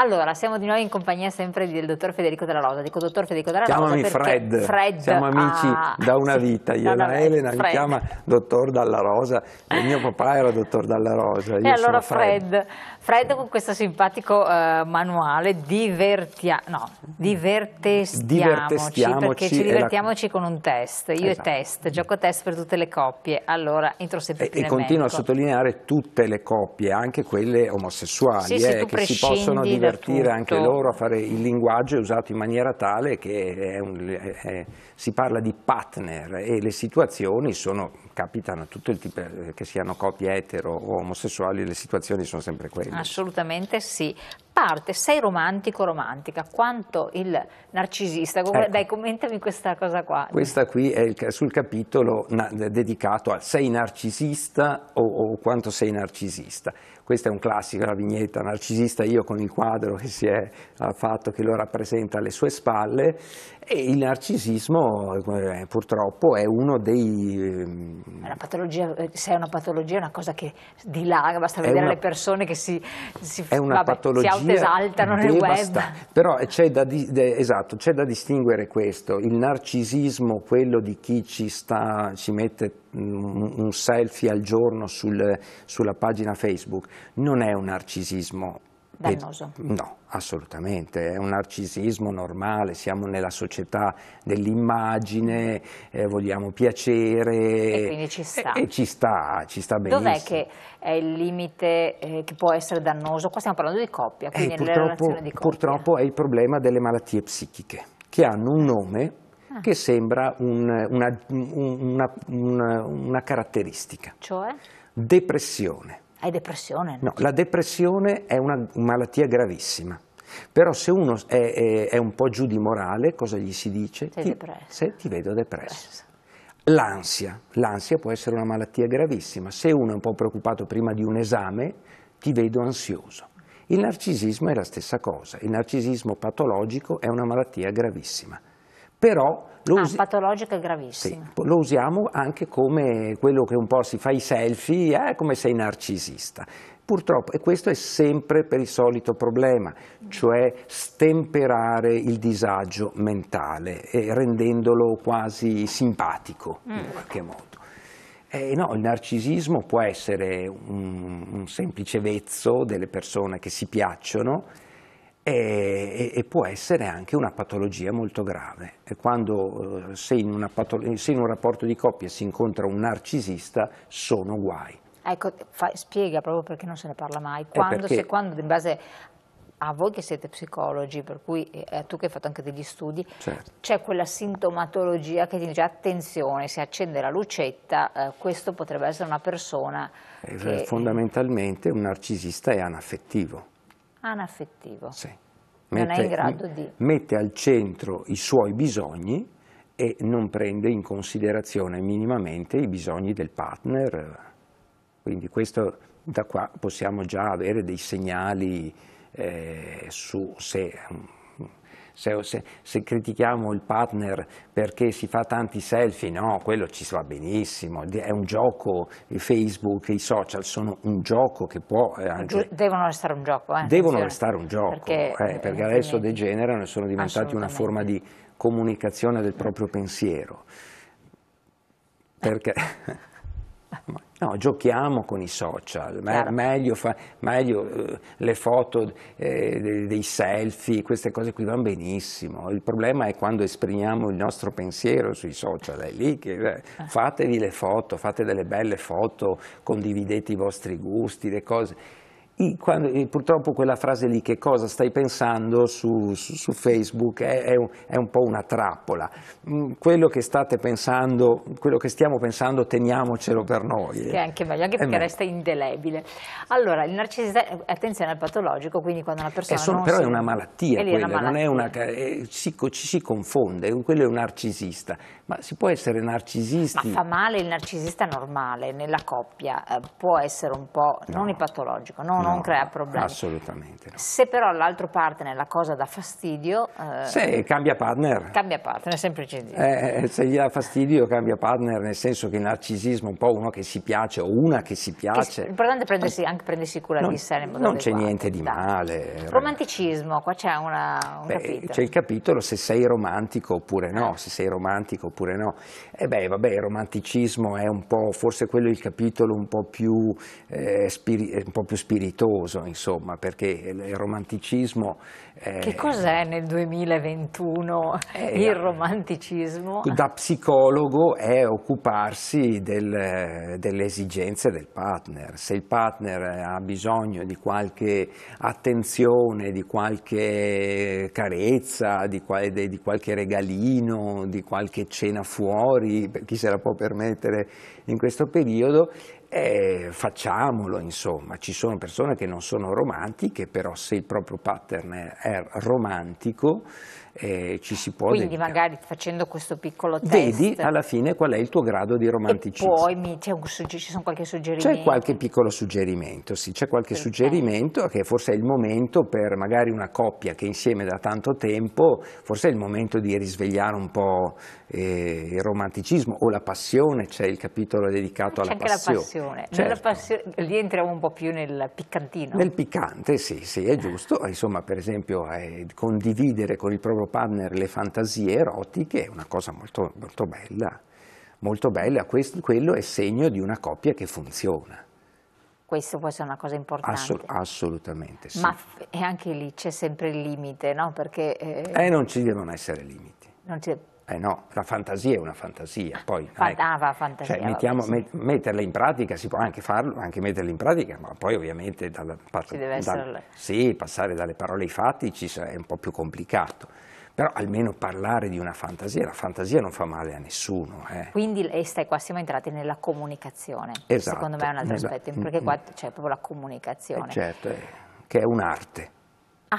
Allora, siamo di nuovo in compagnia sempre del dottor Federico Della Rosa. Dico dottor Federico Della Rosa Chiamami Fred. Fred. Siamo amici ah, da una vita. Io e Elena Fred. mi chiama dottor Dalla Rosa e mio papà era dottor Dalla Rosa. Io e allora Fred. Fred. Fred. con questo simpatico uh, manuale divertia- no, divertestiamoci, perché ci divertiamoci la... con un test. Io esatto. e test, gioco test per tutte le coppie. Allora, entro sempre più E, e continuo a sottolineare tutte le coppie, anche quelle omosessuali, sì, eh, sì, che si possono divertire divertire anche loro a fare il linguaggio usato in maniera tale che è un, è, si parla di partner e le situazioni sono, capitano tutto il tipo, eh, che siano coppie etero o omosessuali, le situazioni sono sempre quelle. Assolutamente sì. Parte, sei romantico romantica, quanto il narcisista, ecco. dai commentami questa cosa qua. Questa qui è il, sul capitolo dedicato a sei narcisista o, o quanto sei narcisista. Questo è un classico, la vignetta narcisista io con il quadro che si è fatto, che lo rappresenta alle sue spalle e il narcisismo eh, purtroppo è uno dei... Ehm, eh, se è una patologia è una cosa che dilaga, basta vedere una, le persone che si, si, è vabbè, si autoesaltano nel web. Però c'è da, esatto, c'è da distinguere questo, il narcisismo, quello di chi ci, sta, ci mette un selfie al giorno sul, sulla pagina Facebook non è un narcisismo dannoso. No, assolutamente, è un narcisismo normale, siamo nella società dell'immagine, eh, vogliamo piacere. E quindi ci eh, sta. E, e ci sta, ci sta benissimo. Dov'è che è il limite eh, che può essere dannoso? Qua stiamo parlando di coppia, eh, quindi eh, nelle di coppia. Purtroppo è il problema delle malattie psichiche, che hanno un nome Ah. che sembra un, una, una, una, una, caratteristica. Cioè? Depressione. Hai depressione? No, la depressione è una malattia gravissima. Però se uno è, è, è un po' giù di morale, cosa gli si dice? Sei ti, depresso. Se ti vedo depresso. L'ansia. L'ansia può essere una malattia gravissima. Se uno è un po' preoccupato prima di un esame, ti vedo ansioso. Il narcisismo è la stessa cosa, il narcisismo patologico è una malattia gravissima però lo, ah, usi sì, lo usiamo anche come quello che un po' si fa i selfie, eh, come sei narcisista. Purtroppo, e questo è sempre per il solito problema, cioè stemperare il disagio mentale, eh, rendendolo quasi simpatico mm. in qualche modo. Eh, no, il narcisismo può essere un, un semplice vezzo delle persone che si piacciono, e, e, può essere anche una patologia molto grave. E quando eh, se in, se in un rapporto di coppia si incontra un narcisista sono guai. Ecco, fa, spiega proprio perché non se ne parla mai. Eh, quando, perché... se, quando in base a voi che siete psicologi, per cui eh, tu che hai fatto anche degli studi, certo. c'è certo. quella sintomatologia che ti dice attenzione, se accende la lucetta, eh, questo potrebbe essere una persona eh, che... Fondamentalmente un narcisista è anaffettivo anaffettivo. Sì. Mette, di... mette al centro i suoi bisogni e non prende in considerazione minimamente i bisogni del partner. Quindi questo, da qua possiamo già avere dei segnali eh, su se se, se, se, critichiamo il partner perché si fa tanti selfie, no, quello ci va benissimo, è un gioco, Facebook, i social sono un gioco che può... Eh, devono restare un gioco. Eh, devono restare un gioco, perché, eh, perché eh, adesso degenerano e sono diventati una forma di comunicazione del proprio pensiero. Perché... No, giochiamo con i social, claro. meglio, fa, meglio, eh, le foto eh, dei selfie, queste cose qui vanno benissimo, il problema è quando esprimiamo il nostro pensiero sui social, è lì che eh, eh. fatevi le foto, fate delle belle foto, condividete i vostri gusti, le cose purtroppo quella frase lì, che cosa stai pensando su, su, su Facebook, è, è, un, è, un, po' una trappola. Mm, quello che state pensando, quello che stiamo pensando, teniamocelo per noi. Che è anche meglio, anche eh, perché eh, resta indelebile. Allora, il narcisista, eh, attenzione al patologico, quindi quando una persona... Eh, sono, però si... è una malattia quella, è una malattia. Una, ci si confonde, quello è un narcisista. Ma si può essere narcisisti? Ma fa male il narcisista normale nella coppia, eh, può essere un po' no, non ipatologico, no, no, non crea problemi. Assolutamente. Se però l'altro partner la cosa dà fastidio... Eh, se cambia partner. Cambia partner, semplice dire. Eh, eh, se gli dà fastidio cambia partner, nel senso che il narcisismo è un po' uno che si piace o una che si piace. L'importante è prendersi, anche prendersi cura non, di sé. Non c'è niente di male. Eh, Romanticismo, qua c'è un Beh, capitolo. C'è il capitolo se sei romantico oppure no, se sei romantico oppure oppure no. E beh, vabbè, il romanticismo è un po', forse quello è il capitolo un po' più, eh, spiri- eh, un po più spiritoso, insomma, perché il romanticismo... Eh, che cos'è nel 2021 eh, il eh, romanticismo? Da psicologo è occuparsi del, delle esigenze del partner. Se il partner ha bisogno di qualche attenzione, di qualche carezza, di, qual- di qualche regalino, di qualche cena, cena fuori, per chi se la può permettere in questo periodo, eh, facciamolo insomma, ci sono persone che non sono romantiche, però se il proprio pattern è romantico eh, ci si può Quindi dedicare. magari facendo questo piccolo test. Vedi alla fine qual è il tuo grado di romanticismo. E poi mi, sugge- ci sono qualche suggerimento. C'è qualche piccolo suggerimento, sì, c'è qualche Perché? suggerimento che forse è il momento per magari una coppia che insieme da tanto tempo, forse è il momento di risvegliare un po' eh, il romanticismo o la passione, c'è il capitolo dedicato alla passione. C'è anche la passione, certo. lì entriamo un po' più nel piccantino. Nel piccante, sì, sì, è giusto, insomma per esempio eh, condividere con il proprio partner le fantasie erotiche è una cosa molto, molto bella, molto bella, Questo, quello è segno di una coppia che funziona. Questo può essere una cosa importante. Assolut assolutamente sì. Ma e anche lì c'è sempre il limite, no? Perché... Eh... eh, non ci devono essere limiti. Non ci... Eh no, la fantasia è una fantasia, poi... Fan- eh, ah, va, fantasia. Cioè, mettiamo, met metterla in pratica, si può anche farlo, anche metterla in pratica, ma poi ovviamente dalla, part- dal, essere... sì, passare dalle parole ai fatti ci è un po' più complicato però almeno parlare di una fantasia, la fantasia non fa male a nessuno. Eh. Quindi e stai qua siamo entrati nella comunicazione, esatto, secondo me è un altro esatto. aspetto, mm, perché mm. qua c'è proprio la comunicazione. Eh certo, eh, che è un'arte. Ah.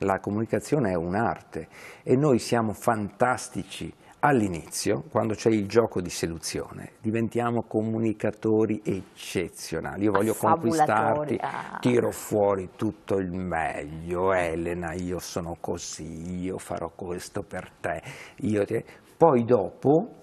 La comunicazione è un'arte e noi siamo fantastici all'inizio, quando c'è il gioco di seduzione, diventiamo comunicatori eccezionali. Io voglio conquistarti, ah. tiro fuori tutto il meglio, Elena, io sono così, io farò questo per te. te. Poi dopo,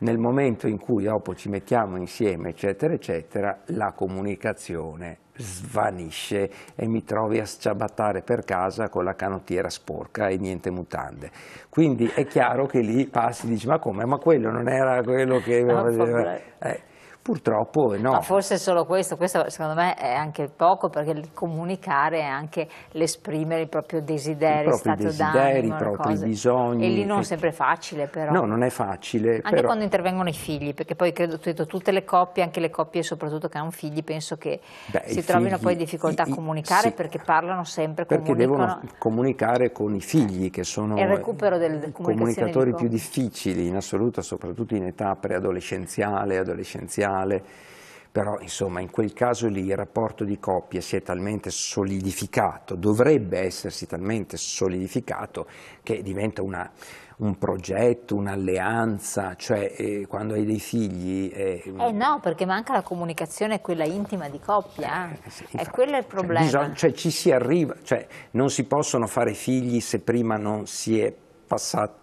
nel momento in cui dopo ci mettiamo insieme, eccetera, eccetera, la comunicazione svanisce e mi trovi a sciabattare per casa con la canottiera sporca e niente mutande. Quindi è chiaro che lì passi e dici ma come, ma quello non era quello che... Ah, eh, Purtroppo no. Ma forse è solo questo, questo secondo me è anche poco perché il comunicare è anche l'esprimere il proprio desiderio, il proprio stato desideri, i propri cose. bisogni. E lì non è sempre facile però. No, non è facile. Anche però... quando intervengono i figli, perché poi credo tutte le coppie, anche le coppie soprattutto che hanno figli, penso che Beh, si trovino figli, poi difficoltà i, a comunicare sì, perché parlano sempre, con Perché devono comunicare con i figli che sono i comunicatori più difficili in assoluto, soprattutto in età preadolescenziale, adolescenziale mondiale, però insomma in quel caso lì il rapporto di coppia si è talmente solidificato, dovrebbe essersi talmente solidificato che diventa una, un progetto, un'alleanza, cioè eh, quando hai dei figli... Eh, eh, no, perché manca la comunicazione quella intima di coppia, eh, eh. sì, infatti, è quello il cioè, problema. Cioè, bisogna, cioè, ci si arriva, cioè, non si possono fare figli se prima non si è passati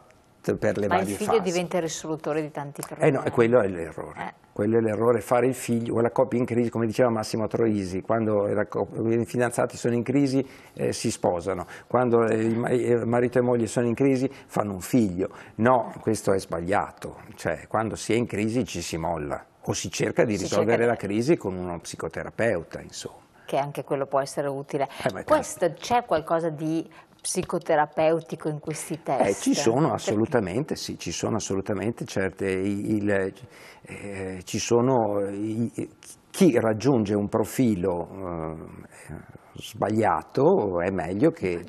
per le Ma varie fasi. Ma il figlio fasi. diventa risolutore di tanti problemi. Eh no, quello è l'errore. Eh quello è l'errore, fare il figlio, o la coppia in crisi, come diceva Massimo Troisi, quando i fidanzati sono in crisi eh, si sposano, quando eh, eh, marito e moglie sono in crisi fanno un figlio. No, questo è sbagliato, cioè quando si è in crisi ci si molla o si cerca di si risolvere cerca... la crisi con uno psicoterapeuta, insomma che anche quello può essere utile. Eh, Questo c'è qualcosa di psicoterapeutico in questi test? Eh, ci sono assolutamente, sì, ci sono assolutamente certe, il, eh, ci sono i, chi raggiunge un profilo eh, sbagliato è meglio che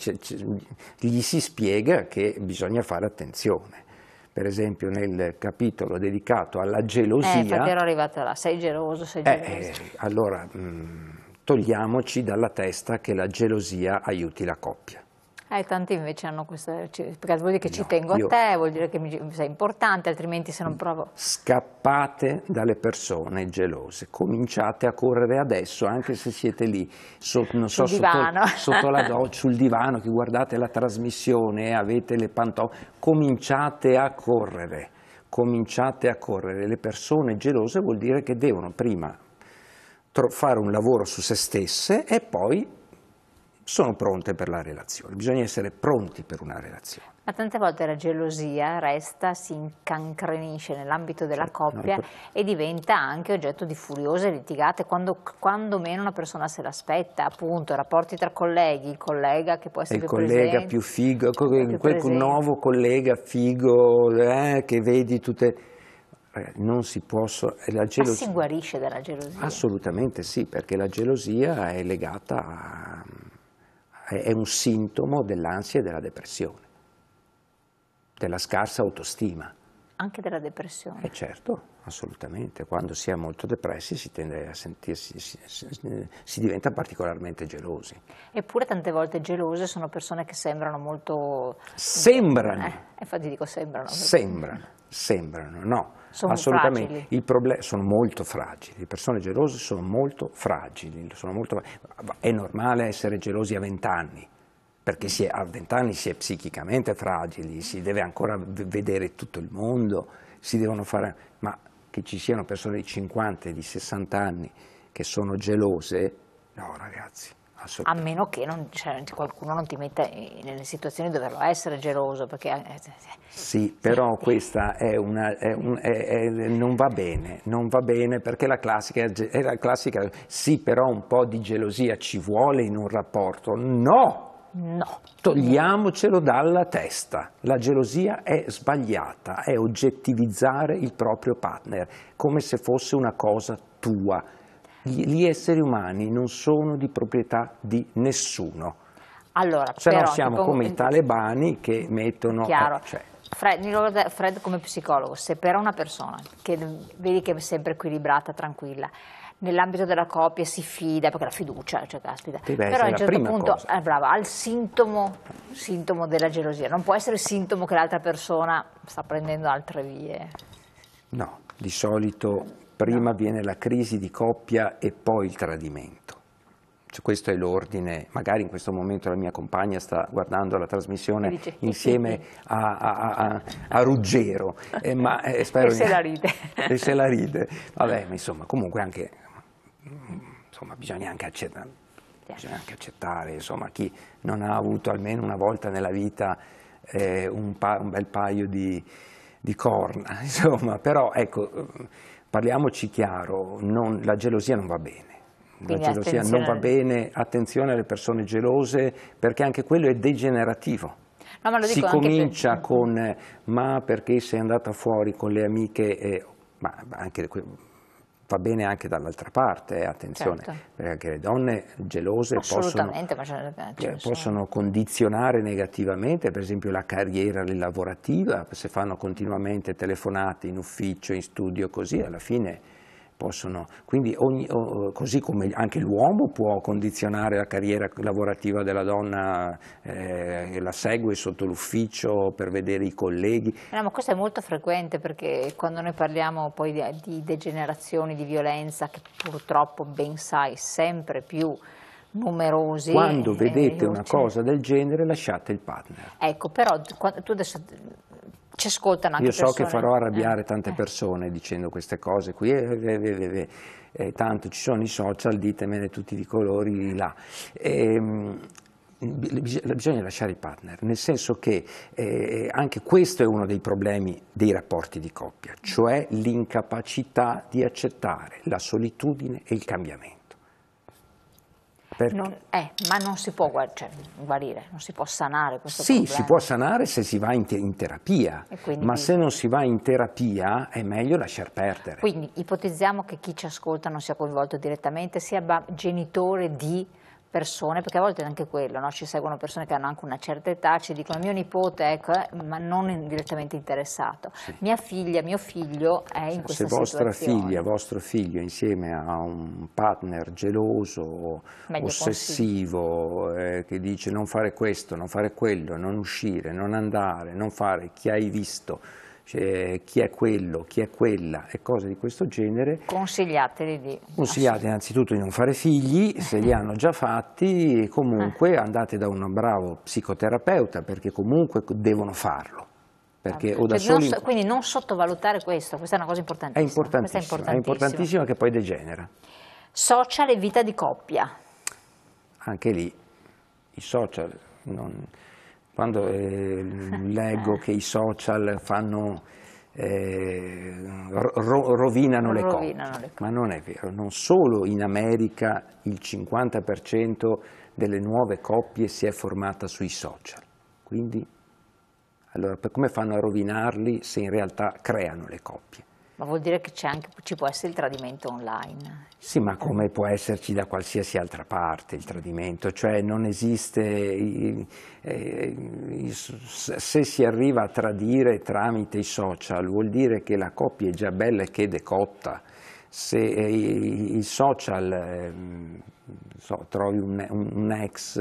gli si spiega che bisogna fare attenzione per esempio nel capitolo dedicato alla gelosia. Eh, perché ero arrivata là, sei geloso, sei eh, geloso. eh, allora, mh, mm, togliamoci dalla testa che la gelosia aiuti la coppia. Eh, tanti invece hanno questa... Perché vuol dire che ci no, tengo a te, vuol dire che mi, sei importante, altrimenti se non provo... Scappate dalle persone gelose, cominciate a correre adesso, anche se siete lì, so, non so, sotto, sotto, la doccia, sul divano, che guardate la trasmissione, avete le pantofole, cominciate a correre, cominciate a correre. Le persone gelose vuol dire che devono prima fare un lavoro su se stesse e poi sono pronte per la relazione. Bisogna essere pronti per una relazione. Ma tante volte la gelosia resta, si incancrenisce nell'ambito della certo, coppia no, e diventa anche oggetto di furiose litigate quando, quando, meno una persona se l'aspetta, appunto, rapporti tra colleghi, il collega che può essere il più collega presente, più figo, quel presente. nuovo collega figo eh, che vedi tutte non si possono... La gelosia, Ma si guarisce dalla gelosia? Assolutamente sì, perché la gelosia è legata a è un sintomo dell'ansia e della depressione, della scarsa autostima. Anche della depressione? Eh certo, assolutamente. Quando si è molto depressi si tende a sentirsi, si, si, si diventa particolarmente gelosi. Eppure tante volte gelose sono persone che sembrano molto... Sembrano! Eh, infatti dico sembrano. Sembrano, sembrano, no sono assolutamente. Fragili. sono molto fragili, le persone gelose sono molto fragili, sono molto... è normale essere gelosi a 20 anni, perché si è, a 20 anni si è psichicamente fragili, si deve ancora vedere tutto il mondo, si devono fare... ma che ci siano persone di 50 di 60 anni che sono gelose, no ragazzi, a meno che non, cioè, qualcuno non ti metta nelle situazioni dove doverlo essere geloso. Perché... Eh, eh, eh. Sì, però questa è una, è un, è, non va bene, non va bene perché la classica, è la classica, sì però un po' di gelosia ci vuole in un rapporto, no! No. Togliamocelo dalla testa. La gelosia è sbagliata, è oggettivizzare il proprio partner come se fosse una cosa tua gli esseri umani non sono di proprietà di nessuno. Allora, Se però, no siamo tipo, come i talebani che mettono... Chiaro. Eh, cioè. Fred, Fred, come psicologo, se per una persona che vedi che è sempre equilibrata, tranquilla, nell'ambito della coppia si fida, perché la fiducia, cioè caspita, Deve però a un certo punto eh, brava, ha il sintomo, sintomo della gelosia, non può essere sintomo che l'altra persona sta prendendo altre vie. No, di solito prima viene la crisi di coppia e poi il tradimento. Cioè, questo è l'ordine, magari in questo momento la mia compagna sta guardando la trasmissione Dice. insieme a, a, a, a Ruggero, eh, ma, eh, spero, e se la ride. E se la ride, vabbè, ma ah. insomma, comunque anche, insomma, bisogna anche accettare, bisogna anche accettare insomma, chi non ha avuto almeno una volta nella vita eh, un, un, bel paio di, di corna, insomma, però ecco Parliamoci chiaro, non, la gelosia non va bene. Quindi la gelosia non va bene, attenzione alle persone gelose perché anche quello è degenerativo. No, si comincia per... Mm. con ma perché sei andata fuori con le amiche, eh, ma anche va bene anche dall'altra parte, eh, attenzione, certo. perché anche le donne gelose possono, eh, possono, condizionare negativamente, per esempio, la carriera lavorativa, se fanno continuamente telefonate in ufficio, in studio, così, alla fine Possono, quindi ogni, così come anche l'uomo può condizionare la carriera lavorativa della donna, eh, la segue sotto l'ufficio per vedere i colleghi. No, ma questo è molto frequente perché quando noi parliamo poi di, di degenerazioni, di violenza, che purtroppo ben sai sempre più numerosi. Quando eh, vedete una cosa del genere lasciate il partner. Ecco, però tu adesso ci ascoltano anche Io so persone. che farò arrabbiare eh. tante eh. persone dicendo queste cose qui, eh, eh, eh, tanto ci sono i social, ditemene tutti di colori là. E, ehm, bisogna lasciare i partner, nel senso che eh, anche questo è uno dei problemi dei rapporti di coppia, cioè l'incapacità di accettare la solitudine e il cambiamento. Non, eh, ma non si può cioè, guarire, non si può sanare questo sì, problema. Sì, si può sanare se si va in, te, in terapia, quindi, ma se non si va in terapia è meglio lasciar perdere. Quindi ipotizziamo che chi ci ascolta non sia coinvolto direttamente, sia genitore di persone, perché a volte anche quello, no? ci seguono persone che hanno anche una certa età, ci dicono mio nipote, ecco, eh, ma non direttamente interessato, sì. mia figlia, mio figlio è in questa situazione. Se vostra figlia, vostro figlio insieme a un partner geloso, Meglio ossessivo, eh, che dice non fare questo, non fare quello, non uscire, non andare, non fare, chi hai visto, cioè, chi è quello, chi è quella e cose di questo genere. Consigliateli di... Consigliate innanzitutto di non fare figli, se li hanno già fatti, comunque eh. andate da un bravo psicoterapeuta perché comunque devono farlo. Cioè, soli... non, quindi non sottovalutare questo, questa è una cosa importantissima. È importantissima, è importantissima. È importantissima che poi degenera. Social e vita di coppia. Anche lì, i social non quando eh, leggo che i social fanno, eh, ro rovinano, le, rovinano cose, le cose, ma non è vero. Non solo in America il 50% delle nuove coppie si è formata sui social. Quindi, allora, come fanno a rovinarli se in realtà creano le coppie? Ma vuol dire che anche, ci può essere il tradimento online. Sì, ma come può esserci da qualsiasi altra parte il tradimento, cioè non esiste, eh, se si arriva a tradire tramite i social vuol dire che la coppia è già bella e che decotta, se eh, i social ehm, so, trovi un, un, ex,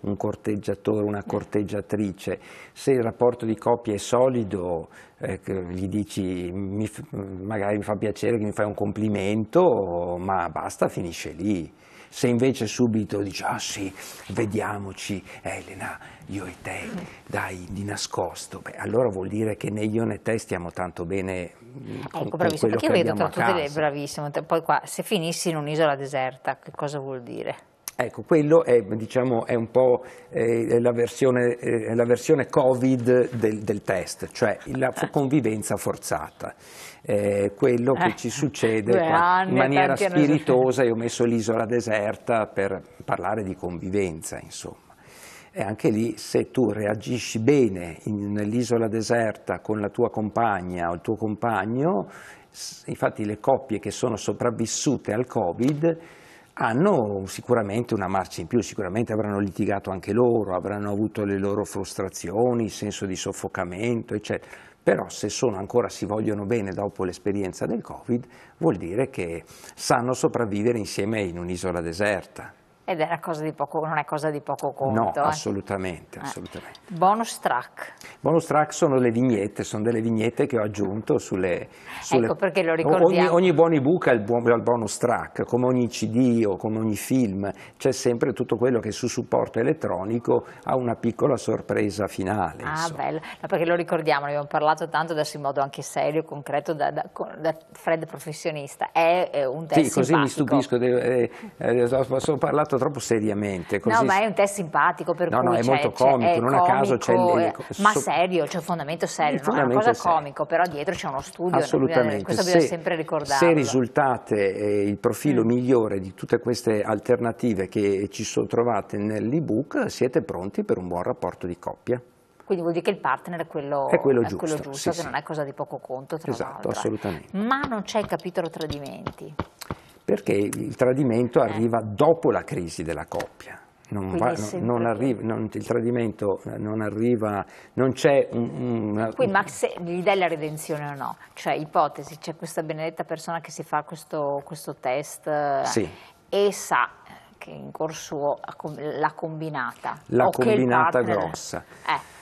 un corteggiatore, una corteggiatrice, se il rapporto di coppia è solido, eh, gli dici mi, magari mi fa piacere che mi fai un complimento, ma basta, finisce lì. Se invece subito dici, ah sì, vediamoci Elena, io e te, dai, di nascosto, beh, allora vuol dire che né io né te stiamo tanto bene ecco, con, ecco, bravissimo, con quello che abbiamo a casa. Ecco, bravissimo, perché io vedo tra tutte le bravissimo, poi qua, se finissi in un'isola deserta, che cosa vuol dire? Ecco, quello è, diciamo, è un po' eh, la, versione, eh, la, versione, Covid del, del, test, cioè la eh. convivenza forzata. Eh, quello che ci eh. succede qua, in maniera spiritosa, io ho messo l'isola deserta per parlare di convivenza, insomma. E anche lì, se tu reagisci bene nell'isola deserta con la tua compagna o il tuo compagno, infatti le coppie che sono sopravvissute al Covid hanno sicuramente una marcia in più, sicuramente avranno litigato anche loro, avranno avuto le loro frustrazioni, il senso di soffocamento, eccetera. Però se sono ancora si vogliono bene dopo l'esperienza del Covid, vuol dire che sanno sopravvivere insieme in un'isola deserta. Ed era cosa di poco, non è cosa di poco conto. No, eh. eh. assolutamente, Bonus track. Bonus track sono le vignette, sono delle vignette che ho aggiunto sulle... sulle... Ecco perché lo ricordiamo. Ogni, ogni buon ebook ha il, buon, il bonus track, come ogni cd o come ogni film, c'è sempre tutto quello che su supporto elettronico ha una piccola sorpresa finale. Ah insomma. bello, no, perché lo ricordiamo, ne abbiamo parlato tanto adesso in modo anche serio, concreto, da, da, da Fred professionista, è, è un test Sì, così simpatico. mi stupisco, eh, eh, ho parlato fatto troppo seriamente. Così... No, ma è un test simpatico per no, cui No, è molto comico, è non comico, a caso c'è il... Eh, ma serio, c'è cioè un fondamento serio, no? è una cosa serio. comico, però dietro c'è uno studio. Assolutamente. Questo bisogna se, sempre ricordare. Se risultate eh, il profilo mm. migliore di tutte queste alternative che ci sono trovate nell'ebook, siete pronti per un buon rapporto di coppia. Quindi vuol dire che il partner è quello, è quello giusto, è quello giusto sì, che sì. non è cosa di poco conto, tra esatto, l'altro. Assolutamente. Ma non c'è il capitolo tradimenti perché il tradimento eh. arriva dopo la crisi della coppia. Non va, non arriva, non, il tradimento eh, non arriva, non c'è un, un... ma se gli dai la redenzione o no? Cioè, ipotesi, c'è questa benedetta persona che si fa questo, questo test eh, sì. e sa che in corso l'ha combinata. L'ha combinata partner, grossa. Eh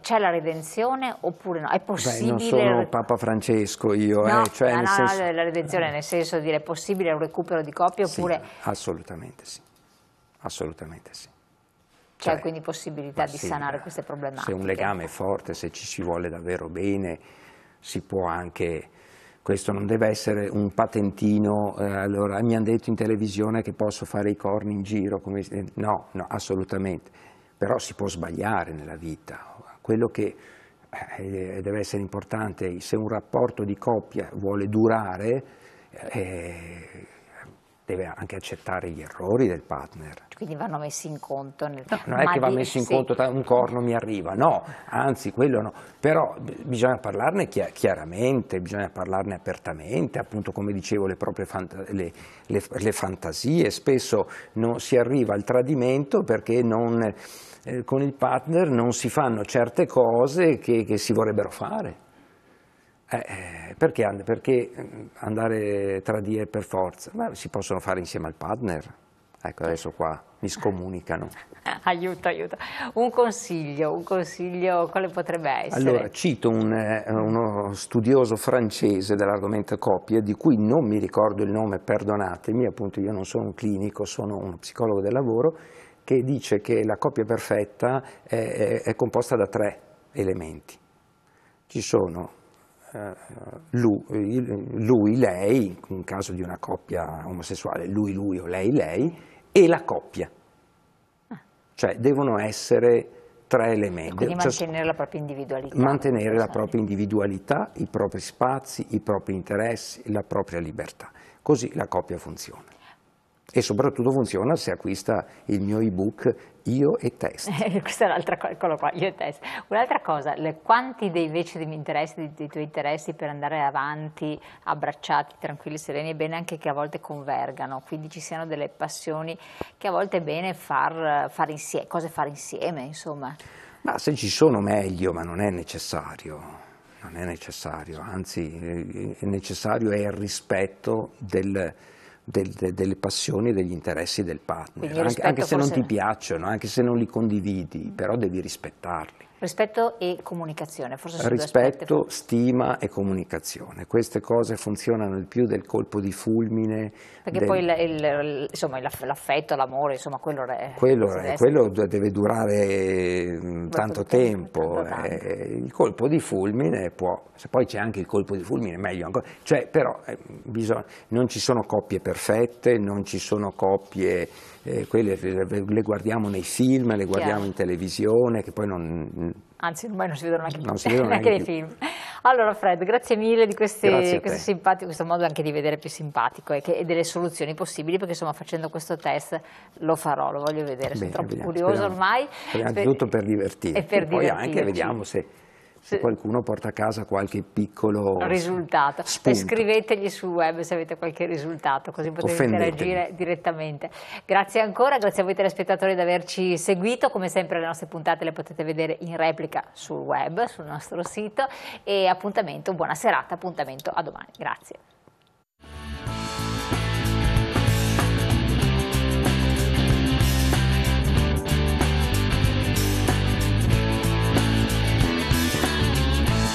c'è la redenzione oppure no? È possibile... Beh, non sono Papa Francesco io, eh, no, eh, cioè no, no, senso... la redenzione nel senso di dire è possibile un recupero di coppia oppure... Sì, assolutamente sì, assolutamente sì. Cioè, c'è quindi possibilità di sì, sanare queste problematiche. Se un legame è forte, se ci si vuole davvero bene, si può anche... Questo non deve essere un patentino, eh, allora mi hanno detto in televisione che posso fare i corni in giro, come... no, no, assolutamente però si può sbagliare nella vita. Quello che eh, deve essere importante, se un rapporto di coppia vuole durare, eh, deve anche accettare gli errori del partner. Quindi vanno messi in conto. Nel... Non è che va messo in conto un corno mi arriva, no, anzi quello no, però bisogna parlarne chiaramente, bisogna parlarne apertamente, appunto come dicevo le proprie fant le, le, le fantasie, spesso non si arriva al tradimento perché non eh, con il partner non si fanno certe cose che, che si vorrebbero fare. Eh, eh perché, and perché, mm, andare tra di e per forza? Beh, si possono fare insieme al partner. Ecco, adesso qua mi scomunicano. aiuto, aiuto. Un consiglio, un consiglio, quale potrebbe essere? Allora, cito un, eh, uno studioso francese dell'argomento coppie, di cui non mi ricordo il nome, perdonatemi, appunto io non sono un clinico, sono uno psicologo del lavoro, che dice che la coppia perfetta è, è, è composta da tre elementi. Ci sono eh, lui, lei, in caso di una coppia omosessuale, lui, lui o lei, lei, e la coppia. Ah. Cioè devono essere tre elementi. Quindi cioè, mantenere cioè, la propria individualità. Mantenere la propria individualità, i propri spazi, i propri interessi, la propria libertà. Così la coppia funziona e soprattutto funziona se acquista il mio ebook Io e Test. Eh, questa è un'altra cosa, eccolo qua, Io e Test. Un'altra cosa, le, quanti dei, invece dei, interessi, dei, tuoi interessi per andare avanti, abbracciati, tranquilli, sereni, è bene anche che a volte convergano, quindi ci siano delle passioni che a volte è bene far, far insieme, cose fare insieme, insomma. Ma se ci sono meglio, ma non è necessario non è necessario, anzi è necessario è il rispetto del, del, delle passioni e degli interessi del partner, anche, anche se forse... non ti piacciono, anche se non li condividi, però devi rispettarli. Rispetto e comunicazione, forse sono Rispetto, stima e comunicazione. Queste cose funzionano il più del colpo di fulmine. Perché del... poi l'affetto, l'amore, insomma, quello, è, quello, è, quello deve durare quello mm, tanto tempo. tempo tanto. Eh, il colpo di fulmine può, se poi c'è anche il colpo di fulmine, meglio ancora. Cioè, però eh, bisogna, non ci sono coppie perfette, non ci sono coppie eh, quelle eh, le guardiamo nei film, le guardiamo Chiaro. in televisione, che poi non... Mm, Anzi, ormai non si vedono neanche, non si vedono neanche, neanche nei film. Allora Fred, grazie mille di questi, grazie questo, questo, modo anche di vedere più simpatico e, che, e, delle soluzioni possibili, perché insomma facendo questo test lo farò, lo voglio vedere, sono Bene, troppo vediamo, curioso speriamo, ormai. Innanzitutto per divertirci, e per divertirci. poi anche vediamo se se qualcuno porta a casa qualche piccolo risultato. Spunto. Scrivetegli su web se avete qualche risultato, così potete interagire direttamente. Grazie ancora, grazie a voi telespettatori di averci seguito. Come sempre le nostre puntate le potete vedere in replica sul web, sul nostro sito e appuntamento, buona serata, appuntamento a domani. Grazie.